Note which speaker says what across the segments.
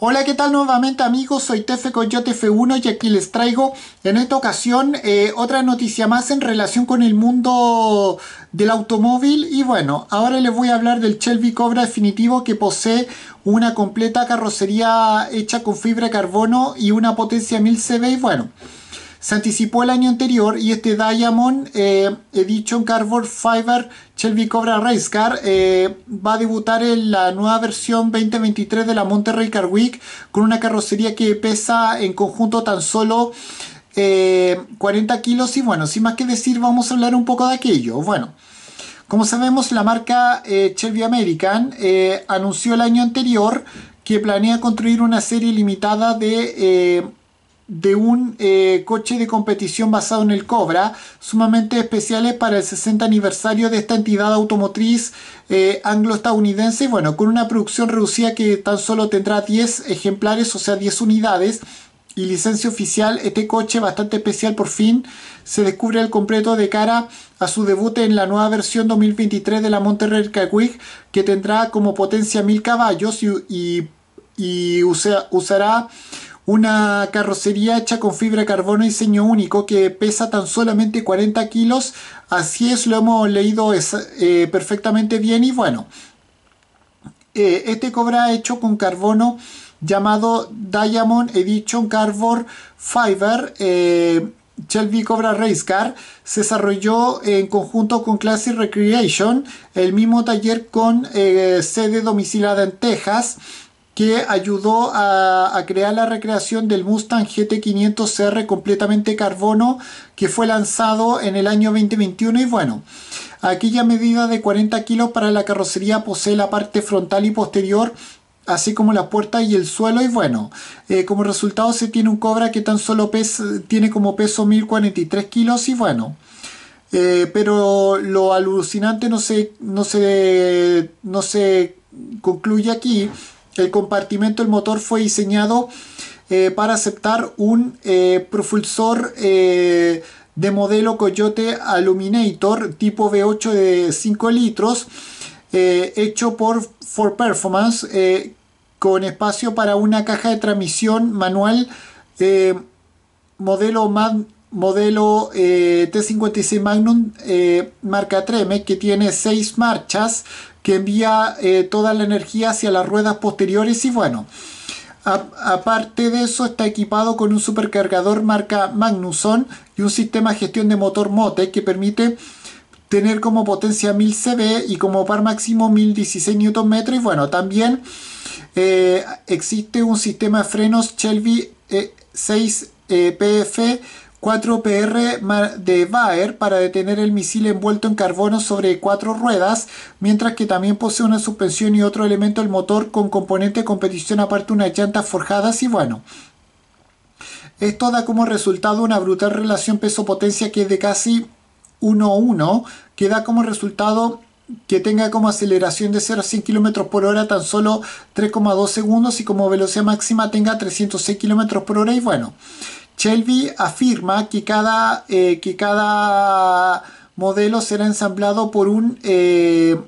Speaker 1: Hola, ¿qué tal nuevamente amigos? Soy Tefe Coyote F1 y aquí les traigo en esta ocasión eh, otra noticia más en relación con el mundo del automóvil y bueno, ahora les voy a hablar del Shelby Cobra definitivo que posee una completa carrocería hecha con fibra de carbono y una potencia 1000 CV y bueno se anticipó el año anterior y este Diamond eh, Edition Cardboard Fiber Shelby Cobra Race Car eh, va a debutar en la nueva versión 2023 de la Monterrey Car Week con una carrocería que pesa en conjunto tan solo 40 eh, kilos y bueno, sin más que decir vamos a hablar un poco de aquello. Bueno. Como sabemos, la marca Shelby American anunció el año anterior que planea construir una serie limitada de de un eh, coche de competición basado en el Cobra, sumamente especiales para el 60 aniversario de esta entidad automotriz eh, anglo-estadounidense, bueno, con una producción reducida que tan solo tendrá 10 ejemplares, o sea, 10 unidades, y licencia oficial, este coche bastante especial por fin se descubre al completo de cara a su debut en la nueva versión 2023 de la Monterrey Cagüig que tendrá como potencia 1000 caballos y, y, usará una carrocería hecha con fibra de carbono y diseño único que pesa tan solamente 40 kilos. Así es, lo hemos leído es, eh, perfectamente bien y bueno. Eh, este cobra hecho con carbono llamado Diamond Edition carbon Fiber. Eh, Shelby Cobra Race Car se desarrolló en conjunto con Classic Recreation, el mismo taller con sede domicilada en Texas que ayudó a, crear la recreación del Mustang gt 500 cr completamente carbono que fue lanzado en el año 2021 y bueno, aquella medida de 40 kilos para la carrocería posee la parte frontal y posterior así como la puerta y el suelo y bueno, eh, como resultado se tiene un Cobra que tan solo tiene como peso 1043 kilos y bueno, eh, pero lo alucinante no no no se concluye aquí el compartimento del motor fue diseñado eh, para aceptar un eh, propulsor eh, de modelo Coyote Aluminator tipo V8 de 5 litros hecho por For Performance con espacio para una caja de transmisión manual modelo modelo T56 Magnum marca Treme que tiene 6 marchas que envía eh, toda la energía hacia las ruedas posteriores y bueno, aparte de eso está equipado con un supercargador marca Magnuson y un sistema de gestión de motor mote que permite tener como potencia 1000 CV y como par máximo 1016 Nm y bueno, también eh, existe un sistema de frenos Shelby 6 eh, PF 4 PR de Bayer para detener el misil envuelto en carbono sobre cuatro ruedas, mientras que también posee una suspensión y otro elemento del motor con componente de competición aparte unas llantas forjadas y bueno. Esto da como resultado una brutal relación peso-potencia que es de casi 1-1, que da como resultado que tenga como aceleración de 0 a 100 km por hora tan solo 3,2 segundos y como velocidad máxima tenga 306 km por hora y bueno, Shelby afirma que cada, eh, que cada modelo será ensamblado por un, eh,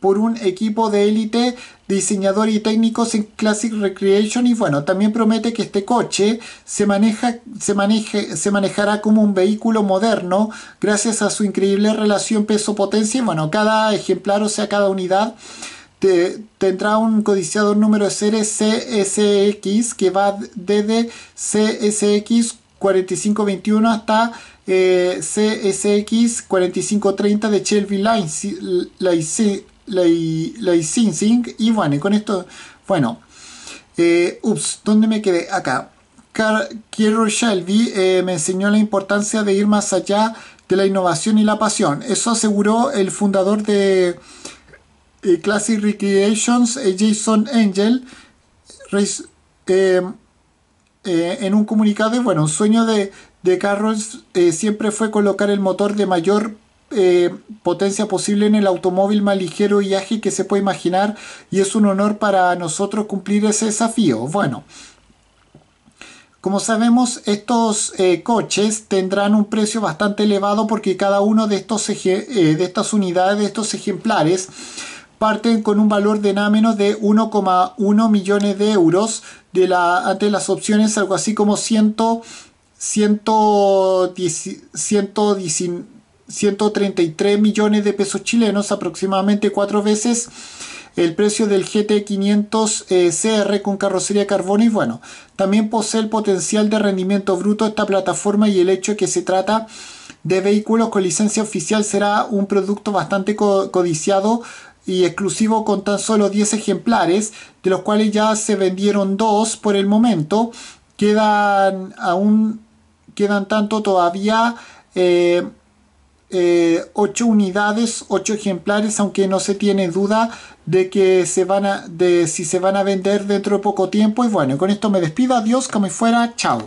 Speaker 1: por un equipo de élite, diseñador y técnicos en Classic Recreation y bueno, también promete que este coche se, maneja, se, maneje, se manejará como un vehículo moderno gracias a su increíble relación peso-potencia y bueno, cada ejemplar, o sea, cada unidad tendrá un codiciador número de serie CSX que va desde CSX 4521 hasta eh, CSX 4530 de Shelby Licensing. Y bueno, y con esto, bueno, eh, ups, ¿dónde me quedé? Acá. Quiero Shelby eh, me enseñó la importancia de ir más allá de la innovación y la pasión. Eso aseguró el fundador de eh, Classic Recreations, eh, Jason Angel, eh, en un comunicado, bueno, un sueño de, de siempre fue colocar el motor de mayor potencia posible en el automóvil más ligero y ágil que se puede imaginar y es un honor para nosotros cumplir ese desafío. Bueno, como sabemos estos coches tendrán un precio bastante elevado porque cada uno de, estos de estas unidades, de estos ejemplares, parten con un valor de nada menos de 1,1 millones de euros. De la, ante las opciones, algo así como 100, 110, 133 millones de pesos chilenos, aproximadamente cuatro veces el precio del GT500 eh, CR con carrocería carbono y bueno, también posee el potencial de rendimiento bruto esta plataforma y el hecho de que se trata de vehículos con licencia oficial será un producto bastante codiciado y exclusivo con tan solo 10 ejemplares, de los cuales ya se vendieron dos por el momento. Quedan aún, quedan tanto todavía 8 eh, eh, unidades, 8 ejemplares, aunque no se tiene duda de que se van a, si se van a vender dentro de poco tiempo. Y bueno, con esto me despido, adiós, como me fuera, chao.